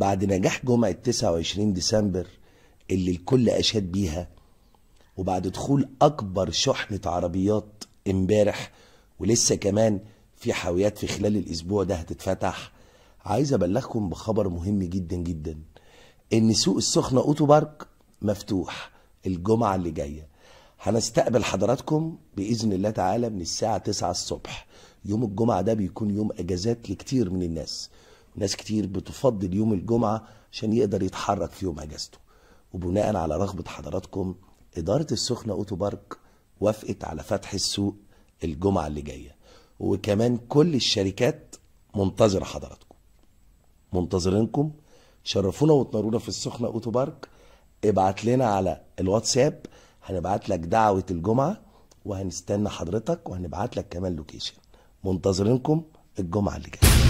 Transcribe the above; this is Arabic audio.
بعد نجاح جمعة 29 ديسمبر اللي الكل أشاد بيها وبعد دخول أكبر شحنة عربيات امبارح ولسه كمان في حاويات في خلال الأسبوع ده هتتفتح عايز أبلغكم بخبر مهم جدا جدا إن سوق السخنة أوتو بارك مفتوح الجمعة اللي جاية هنستقبل حضراتكم بإذن الله تعالى من الساعة 9 الصبح يوم الجمعة ده بيكون يوم أجازات لكتير من الناس ناس كتير بتفضل يوم الجمعة عشان يقدر يتحرك في يوم اجازته وبناء على رغبة حضراتكم إدارة السخنة أوتو بارك وافقت على فتح السوق الجمعة اللي جاية وكمان كل الشركات منتظرة حضراتكم منتظرينكم شرفونا وتنورونا في السخنة أوتو بارك ابعت لنا على الواتساب هنبعت لك دعوة الجمعة وهنستنى حضرتك وهنبعت لك كمان لوكيشن منتظرينكم الجمعة اللي جاية